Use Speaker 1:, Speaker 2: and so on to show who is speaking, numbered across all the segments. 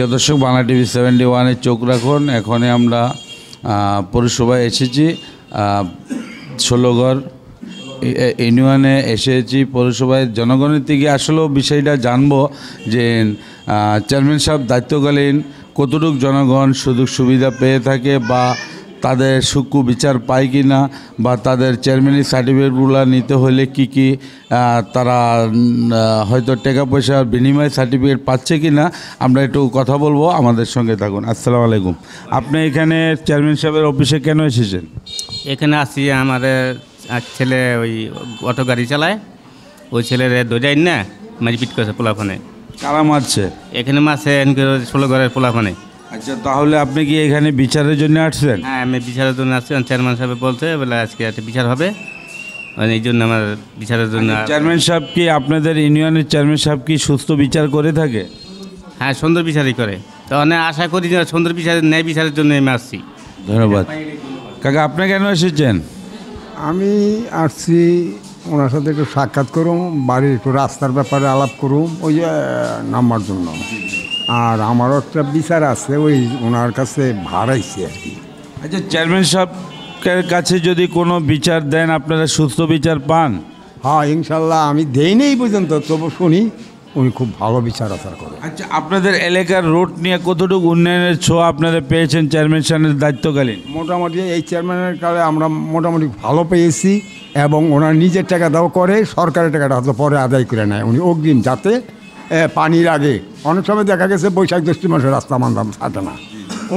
Speaker 1: প্রিয় দর্শক Bangla TV seventy ওয়ানের চোখ রাখুন এখনই আমরা পৌরসভায় এসেছি ষোলোঘর ইউনিয়নে এসেছি পৌরসভায় জনগণের থেকে আসলেও বিষয়টা জানবো যে চেয়ারম্যান সাহেব দায়িত্বকালীন কতটুক জনগণ সুযোগ সুবিধা পেয়ে থাকে বা তাদের সুকু বিচার পায় কি না বা তাদের চেয়ারম্যানের সার্টিফিকেটগুলো নিতে হলে কি কি তারা হয়তো টাকা পয়সার বিনিময়ে সার্টিফিকেট পাচ্ছে কি না আমরা একটু কথা বলবো আমাদের সঙ্গে থাকুন আসসালামু আলাইকুম আপনি এখানে চেয়ারম্যান সাহেবের অফিসে কেন এসেছেন এখানে আসি আমাদের ছেলে ওই অটো গাড়ি চালায় ওই ছেলের দোজাইন না মারিপিট করেছে পোলাফানে কারা মারছে এখানে মারছে ষোলো ঘরের পোলাফানে আচ্ছা তাহলে আপনি কি এখানে বিচারের জন্য আসছেন হ্যাঁ আমি বিচারের জন্য আসছি চেয়ারম্যান সাহেব বলছে বলে আজকে একটা বিচার হবে মানে এই জন্য আমার বিচারের জন্য আচ্ছা, চেয়ারম্যান সাহেব কি আপনাদের ইউনিয়নের চেয়ারম্যান সাহেব কি সুস্থ বিচার করে থাকে হ্যাঁ সুন্দর বিচারই করে তো অনেক আশা করি যে সুন্দর বিচারের ন্যায় বিচারের জন্য আমি আসছি ধন্যবাদ কাকা আপনি কেন এসেছেন আমি আসছি ওনার সাথে একটু সাক্ষাৎ করুম বাড়ির একটু রাস্তার ব্যাপারে আলাপ করুম ওই যে নাম্বার জন্য আর আমারও একটা বিচার আছে ওই ওনার কাছে ভাড়াইছে আর কি আচ্ছা চেয়ারম্যান সাহেবের কাছে যদি কোনো বিচার দেন আপনারা সুস্থ বিচার পান হ্যাঁ ইনশাল্লাহ আমি দেই নেই পর্যন্ত তবু শুনি উনি খুব ভালো বিচার আচার করেন আচ্ছা আপনাদের এলাকার রোড নিয়ে কতটুকু উন্নয়নের ছোঁয়া আপনারা পেয়েছেন চেয়ারম্যান সাহেবের দায়িত্বকালীন মোটামুটি এই চেয়ারম্যানের কালে আমরা মোটামুটি ভালো পেয়েছি এবং ওনার নিজের টাকা দাও করে সরকারের টাকাটা হয়তো পরে আদায় করে নেয় উনি অগ্রিম যাতে পানির আগে অনেক সময় দেখা গেছে বৈশাখ জ্যৈষ্ঠ মাসে রাস্তা মানতাম থাকে না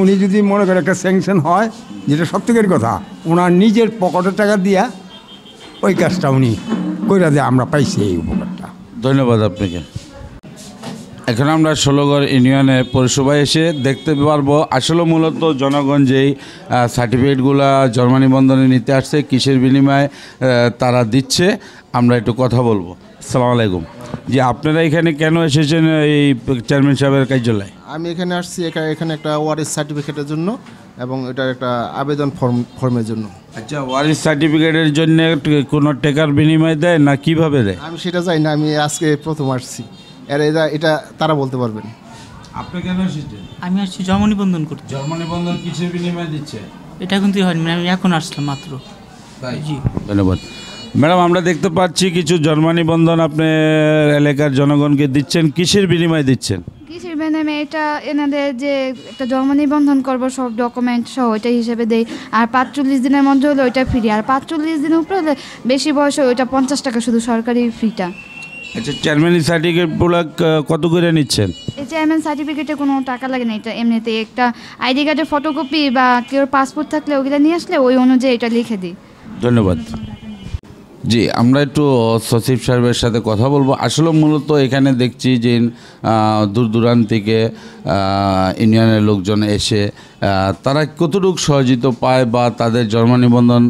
Speaker 1: উনি যদি মনে করে একটা স্যাংশন হয় যেটা সত্যিকার কথা ওনার নিজের পকেটের টাকা দিয়া ওই কাজটা উনি কইরা দিয়ে আমরা পাইছি এই উপকারটা ধন্যবাদ আপনাকে এখন আমরা ষোলোগড় ইউনিয়নে পৌরসভায় এসে দেখতে পারবো আসলে মূলত জনগণ যেই সার্টিফিকেটগুলা জন্ম নিবন্ধনে নিতে আসছে কিসের বিনিময়ে তারা দিচ্ছে আমরা একটু কথা বলবো সালাম আলাইকুম যে আপনারা এখানে কেন এসেছেন এই চেয়ারম্যান সাহেবের কার্যালয় আমি এখানে আসছি এখানে একটা ওয়ারিস সার্টিফিকেটের জন্য এবং এটা একটা আবেদন ফর্ম ফর্মের জন্য আচ্ছা ওয়ারিস সার্টিফিকেটের জন্য কোনো টেকার বিনিময় দেয় না কিভাবে দেয় আমি সেটা চাই না আমি আজকে প্রথম আসছি আর এটা এটা তারা বলতে পারবেন আপনি কেন এসেছেন আমি আসছি জন্ম নিবন্ধন করতে জন্ম নিবন্ধন কিসের বিনিময় দিচ্ছে এটা কিন্তু হয়নি আমি এখন আসলাম মাত্র তাই জি ধন্যবাদ ম্যাডাম আমরা দেখতে পাচ্ছি কিছু জন্মানি বন্ধন আপনার এলাকার জনগণকে দিচ্ছেন কিসের বিনিময়ে দিচ্ছেন কিসের বিনিময়ে এটা এনাদের যে একটা জন্মনিবন্ধন করবো সব ডকুমেন্ট সহ ওইটা হিসেবে দেয় আর পাঁচচল্লিশ দিনের মধ্যে হলে ওইটা ফ্রি আর পাঁচচল্লিশ দিনের উপরে হলে বেশি বয়সে ওইটা পঞ্চাশ টাকা শুধু সরকারি ফিটা আচ্ছা চেয়ারম্যান সার্টিফিকেট প্রোডাক্ট কত করে নিচ্ছেন এই চেয়ারম্যান সার্টিফিকেটে কোনো টাকা লাগে না এটা এমনিতে একটা আইডি কার্ডের ফটোকপি বা কেউ পাসপোর্ট থাকলে ওগুলো নিয়ে আসলে ওই অনুযায়ী এটা লিখে দিই ধন্যবাদ জি আমরা একটু সচিব সাহেবের সাথে কথা বলবো আসলে মূলত এখানে দেখছি যে দূর দূরান্ত থেকে ইউনিয়নের লোকজন এসে তারা কতটুকু সহযোগিত পায় বা তাদের জন্ম নিবন্ধন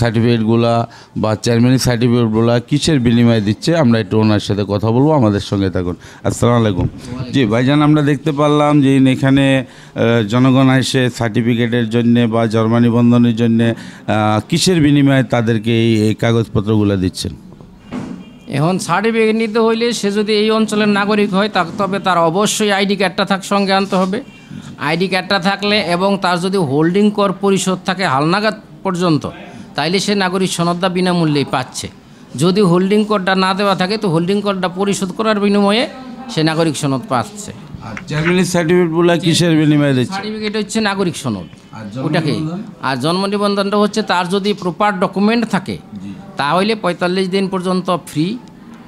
Speaker 1: সার্টিফিকেটগুলা বা চেয়ারম্যান সার্টিফিকেটগুলা কিসের বিনিময়ে দিচ্ছে আমরা একটু ওনার সাথে কথা বলবো আমাদের সঙ্গে থাকুন আসসালামু আলাইকুম জি ভাইজান আমরা দেখতে পারলাম যে এখানে জনগণ এসে সার্টিফিকেটের জন্য বা জন্ম নিবন্ধনের জন্যে কিসের বিনিময়ে তাদেরকে এই কাগজপত্রগুলো দিচ্ছেন এখন সার্টিফিকেট নিতে হইলে সে যদি এই অঞ্চলের নাগরিক হয় তবে তার অবশ্যই আইডি কার্ডটা থাক সঙ্গে আনতে হবে আইডি কার্ডটা থাকলে এবং তার যদি হোল্ডিং কর পরিশোধ থাকে হালনাগাদ পর্যন্ত তাইলে সে নাগরিক সনদটা বিনামূল্যেই পাচ্ছে যদি হোল্ডিং করটা না দেওয়া থাকে তো হোল্ডিং করটা পরিশোধ করার বিনিময়ে সে নাগরিক সনদ পাচ্ছে কিসের বিনিময়ে সার্টিফিকেট হচ্ছে নাগরিক সনদ ওটাকে আর জন্ম নিবন্ধনটা হচ্ছে তার যদি প্রপার ডকুমেন্ট থাকে তাহলে পঁয়তাল্লিশ দিন পর্যন্ত ফ্রি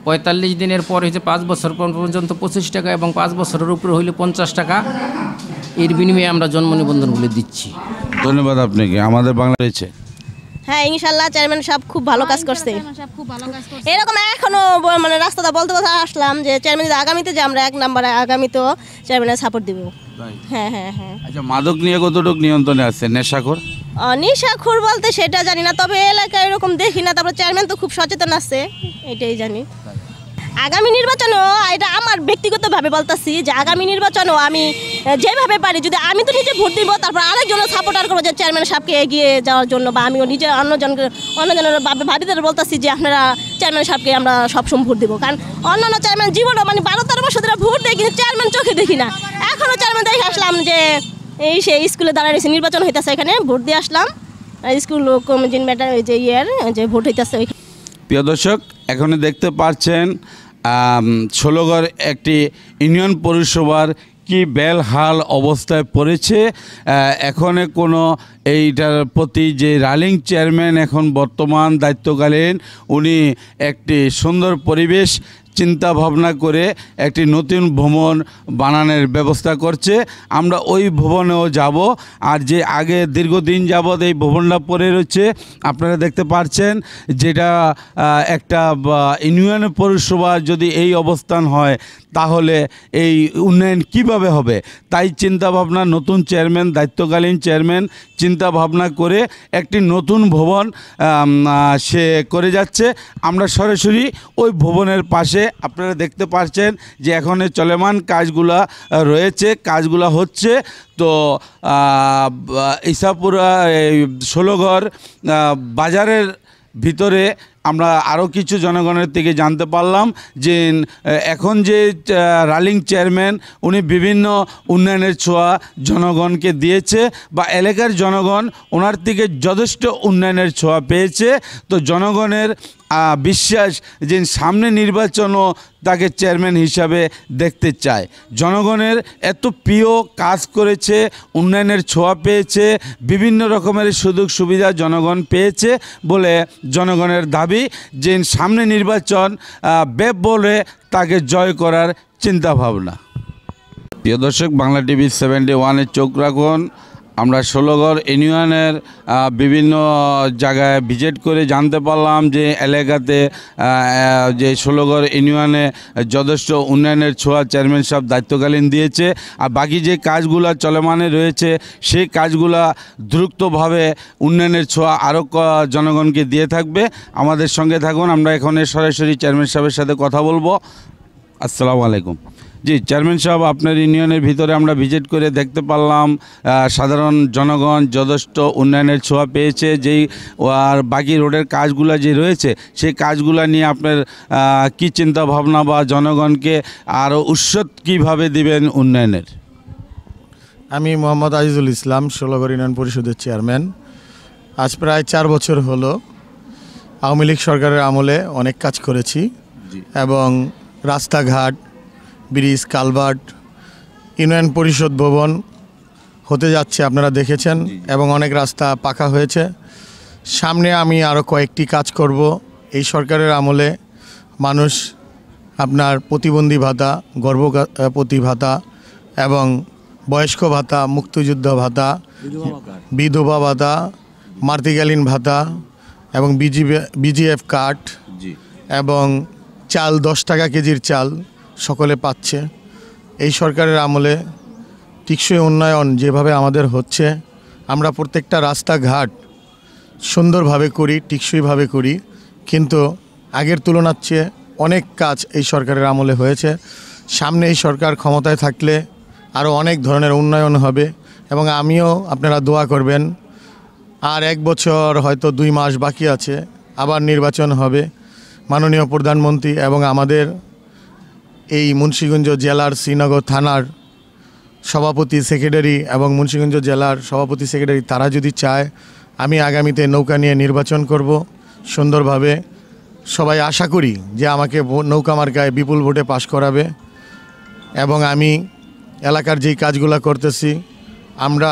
Speaker 1: পঁয়তাল্লিশ দিনের পর হচ্ছে পাঁচ বছর পর্যন্ত পঁচিশ টাকা এবং পাঁচ বছরের উপরে হইলে পঞ্চাশ টাকা এর বিনিময়ে আমরা জন্ম নিবন্ধনগুলো দিচ্ছি ধন্যবাদ আপনাকে আমাদের বাংলা রয়েছে হ্যাঁ ইনশাল্লাহ চেয়ারম্যান সাহেব খুব ভালো কাজ করছে এরকম এখনো মানে রাস্তাটা বলতে বলতে আসলাম যে চেয়ারম্যান আগামীতে যে আমরা এক নাম্বারে আগামীতেও চেয়ারম্যানের সাপোর্ট দিব হ্যাঁ, হ্যাঁ, হ্যাঁ। আচ্ছা, মাদক নিয়ে কতটুকু নিয়ন্ত্রণে আছে নেশাখোর নেশাখোর বলতে সেটা জানি না তবে এলাকায় এরকম দেখি না তারপর চেয়ারম্যান তো খুব সচেতন আছে এটাই জানি আগামী নির্বাচনও এটা আমার ব্যক্তিগতভাবে বলতেছি যে আগামী নির্বাচনও আমি যেভাবে পারি যদি আমি তো নিজে ভোট দিব তারপর আরেকজনও সাপোর্টার করবো যে চেয়ারম্যান সাহেবকে এগিয়ে যাওয়ার জন্য বা আমিও নিজে অন্যজনকে অন্যজনের ভাবিদের বলতেছি যে আপনারা চেয়ারম্যান সাহেবকে আমরা সবসময় ভোট দিব কারণ অন্যান্য চেয়ারম্যান জীবনও মানে বারো তেরো বছর ধরে ভোট দেয় কিন্তু চেয়ারম্যান চোখে দেখি না এখনও চেয়ারম্যান দেখে আসলাম যে এই সে স্কুলে দাঁড়ায় নির্বাচন হইতেছে এখানে ভোট দিয়ে আসলাম স্কুল কমিটিন ম্যাটার যে ইয়ের যে ভোট হইতেছে প্রিয় দর্শক এখনই দেখতে পাচ্ছেন ষোলগড় একটি ইউনিয়ন পরিষেবার কি বেলহাল অবস্থায় পড়েছে এখনে কোনো এইটার প্রতি যে রালিং চেয়ারম্যান এখন বর্তমান দায়িত্বকালীন উনি একটি সুন্দর পরিবেশ চিন্তা ভাবনা করে একটি নতুন ভ্রমণ বানানোর ব্যবস্থা করছে আমরা ওই ভবনেও যাব আর যে আগে দীর্ঘদিন যাবৎ এই ভবনটা পড়ে রয়েছে আপনারা দেখতে পারছেন যেটা একটা ইউনিয়ন পৌরসভা যদি এই অবস্থান হয় তাহলে এই উন্নয়ন কিভাবে হবে তাই চিন্তাভাবনা নতুন চেয়ারম্যান দায়িত্বকালীন চেয়ারম্যান চিন্তাভাবনা করে একটি নতুন ভবন সে করে যাচ্ছে আমরা সরাসরি ওই ভবনের পাশে আপনারা দেখতে পাচ্ছেন যে এখন চলমান কাজগুলা রয়েছে কাজগুলো হচ্ছে তো ইসাপুরা ষোলোঘর বাজারের ভিতরে আমরা আরও কিছু জনগণের থেকে জানতে পারলাম যে এখন যে রালিং চেয়ারম্যান উনি বিভিন্ন উন্নয়নের ছোঁয়া জনগণকে দিয়েছে বা এলাকার জনগণ ওনার থেকে যথেষ্ট উন্নয়নের ছোঁয়া পেয়েছে তো জনগণের বিশ্বাস যে সামনে নির্বাচনও তাকে চেয়ারম্যান হিসাবে দেখতে চায় জনগণের এত প্রিয় কাজ করেছে উন্নয়নের ছোঁয়া পেয়েছে বিভিন্ন রকমের সুযোগ সুবিধা জনগণ পেয়েছে বলে জনগণের দাবি দাবি যে সামনে নির্বাচন বেব বলে তাকে জয় করার চিন্তা ভাবনা প্রিয় দর্শক বাংলা টিভি সেভেন্টি ওয়ানের চোখ রাখুন আমরা ষোলোগড় ইউনিয়নের বিভিন্ন জায়গায় ভিজিট করে জানতে পারলাম যে এলাকাতে যে ষোলোগড় ইউনিয়নে যথেষ্ট উন্নয়নের ছোঁয়া চেয়ারম্যান সাহেব দায়িত্বকালীন দিয়েছে আর বাকি যে কাজগুলো চলমানে রয়েছে সেই কাজগুলা দ্রুতভাবে উন্নয়নের ছোঁয়া আরও জনগণকে দিয়ে থাকবে আমাদের সঙ্গে থাকুন আমরা এখানে সরাসরি চেয়ারম্যান সাহেবের সাথে কথা বলবো আসসালামু আলাইকুম জি চেয়ারম্যান সাহেব আপনার ইউনিয়নের ভিতরে আমরা ভিজিট করে দেখতে পারলাম সাধারণ জনগণ যথেষ্ট উন্নয়নের ছোঁয়া পেয়েছে যেই আর বাকি রোডের কাজগুলো যে রয়েছে সেই কাজগুলো নিয়ে আপনার কি চিন্তা ভাবনা বা জনগণকে আরও উৎসত কীভাবে দিবেন উন্নয়নের
Speaker 2: আমি মোহাম্মদ আজিজুল ইসলাম ষোলগড় ইউনিয়ন পরিষদের চেয়ারম্যান আজ প্রায় চার বছর হলো আওয়ামী লীগ সরকারের আমলে অনেক কাজ করেছি এবং রাস্তাঘাট ব্রিজ কালভার্ট ইউনিয়ন পরিষদ ভবন হতে যাচ্ছে আপনারা দেখেছেন এবং অনেক রাস্তা পাকা হয়েছে সামনে আমি আরও কয়েকটি কাজ করব এই সরকারের আমলে মানুষ আপনার প্রতিবন্ধী ভাতা প্রতি ভাতা এবং বয়স্ক ভাতা মুক্তিযুদ্ধ ভাতা বিধবা ভাতা মার্তিকালীন ভাতা এবং বিজিবি বিজিএফ কার্ড এবং চাল দশ টাকা কেজির চাল সকলে পাচ্ছে এই সরকারের আমলে টিকসই উন্নয়ন যেভাবে আমাদের হচ্ছে আমরা প্রত্যেকটা রাস্তাঘাট সুন্দরভাবে করি টিকসইভাবে করি কিন্তু আগের তুলনার চেয়ে অনেক কাজ এই সরকারের আমলে হয়েছে সামনে এই সরকার ক্ষমতায় থাকলে আরও অনেক ধরনের উন্নয়ন হবে এবং আমিও আপনারা দোয়া করবেন আর এক বছর হয়তো দুই মাস বাকি আছে আবার নির্বাচন হবে মাননীয় প্রধানমন্ত্রী এবং আমাদের এই মুন্সীগঞ্জ জেলার শ্রীনগর থানার সভাপতি সেক্রেটারি এবং মুন্সীগঞ্জ জেলার সভাপতি সেক্রেটারি তারা যদি চায় আমি আগামীতে নৌকা নিয়ে নির্বাচন করব সুন্দরভাবে সবাই আশা করি যে আমাকে নৌকা মার্কায় বিপুল ভোটে পাশ করাবে এবং আমি এলাকার যেই কাজগুলো করতেছি আমরা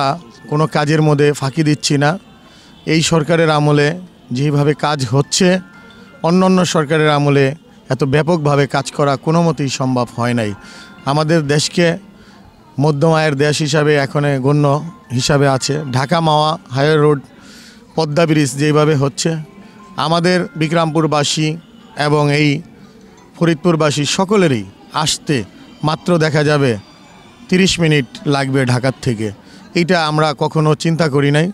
Speaker 2: কোনো কাজের মধ্যে ফাঁকি দিচ্ছি না এই সরকারের আমলে যেভাবে কাজ হচ্ছে অন্য অন্য সরকারের আমলে এত ব্যাপকভাবে কাজ করা কোনো মতেই সম্ভব হয় নাই আমাদের দেশকে মধ্যম আয়ের দেশ হিসাবে এখন গণ্য হিসাবে আছে ঢাকা মাওয়া হায়ার রোড পদ্মা ব্রিজ যেভাবে হচ্ছে আমাদের বিক্রামপুরবাসী এবং এই ফরিদপুরবাসী সকলেরই আসতে মাত্র দেখা যাবে 30 মিনিট লাগবে ঢাকার থেকে এটা আমরা কখনো চিন্তা করি নাই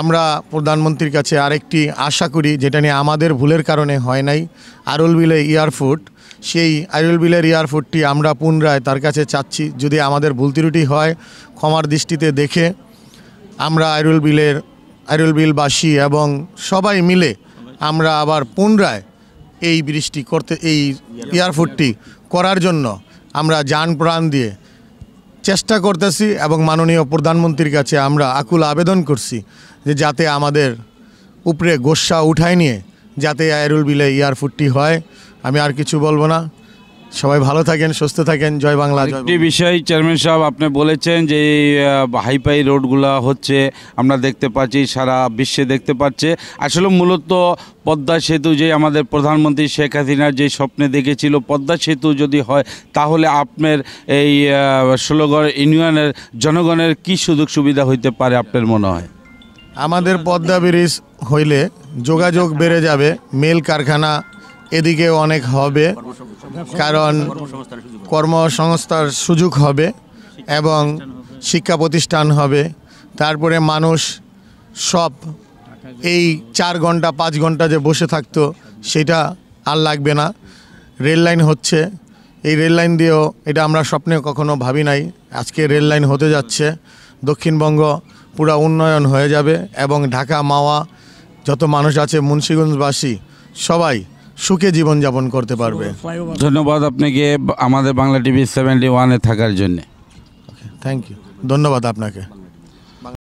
Speaker 2: আমরা প্রধানমন্ত্রীর কাছে আরেকটি আশা করি যেটা নিয়ে আমাদের ভুলের কারণে হয় নাই আরুল বিলে এয়ারফোর্ট সেই আরুল বিলের এয়ারফোর্টটি আমরা পুনরায় তার কাছে চাচ্ছি যদি আমাদের ভুল ত্রুটি হয় ক্ষমার দৃষ্টিতে দেখে আমরা আইরুল বিলের আইরুল বিলবাসী এবং সবাই মিলে আমরা আবার পুনরায় এই বৃষ্টি করতে এই এয়ারফোর্টটি করার জন্য আমরা যান প্রাণ দিয়ে চেষ্টা করতেছি এবং মাননীয় প্রধানমন্ত্রীর কাছে আমরা আকুল আবেদন করছি যে যাতে আমাদের উপরে গোসা উঠায় নিয়ে যাতে আয়রুল বিলে এয়ারফুটটি হয় আমি আর কিছু বলবো না সবাই ভালো থাকেন সুস্থ থাকেন জয় বাংলা একটি
Speaker 1: বিষয় চেয়ারম্যান সাহেব আপনি বলেছেন যে হাইফাই রোডগুলো হচ্ছে আমরা দেখতে পাচ্ছি সারা বিশ্বে দেখতে পাচ্ছে আসলে মূলত পদ্মা সেতু যে আমাদের প্রধানমন্ত্রী শেখ হাসিনার যে স্বপ্নে দেখেছিল পদ্মা সেতু যদি হয় তাহলে আপনার এই ষোলগড় ইউনিয়নের জনগণের কি সুযোগ সুবিধা হইতে পারে আপনার মনে হয়
Speaker 2: আমাদের পদ্মা ব্রিজ হইলে যোগাযোগ বেড়ে যাবে মেল কারখানা এদিকে অনেক হবে কারণ কর্মসংস্থার সুযোগ হবে এবং শিক্ষা প্রতিষ্ঠান হবে তারপরে মানুষ সব এই চার ঘন্টা পাঁচ ঘন্টা যে বসে থাকতো সেটা আর লাগবে না রেল লাইন হচ্ছে এই রেল লাইন দিয়েও এটা আমরা স্বপ্নে কখনো ভাবি নাই আজকে রেল লাইন হতে যাচ্ছে দক্ষিণবঙ্গ পুরা উন্নয়ন হয়ে যাবে এবং ঢাকা মাওয়া যত মানুষ আছে মুন্সিগঞ্জবাসী সবাই সুখে জীবনযাপন করতে পারবে
Speaker 1: ধন্যবাদ আপনাকে আমাদের বাংলা টিভি সেভেন্টি ওয়ানে থাকার জন্যে
Speaker 2: থ্যাংক ইউ ধন্যবাদ আপনাকে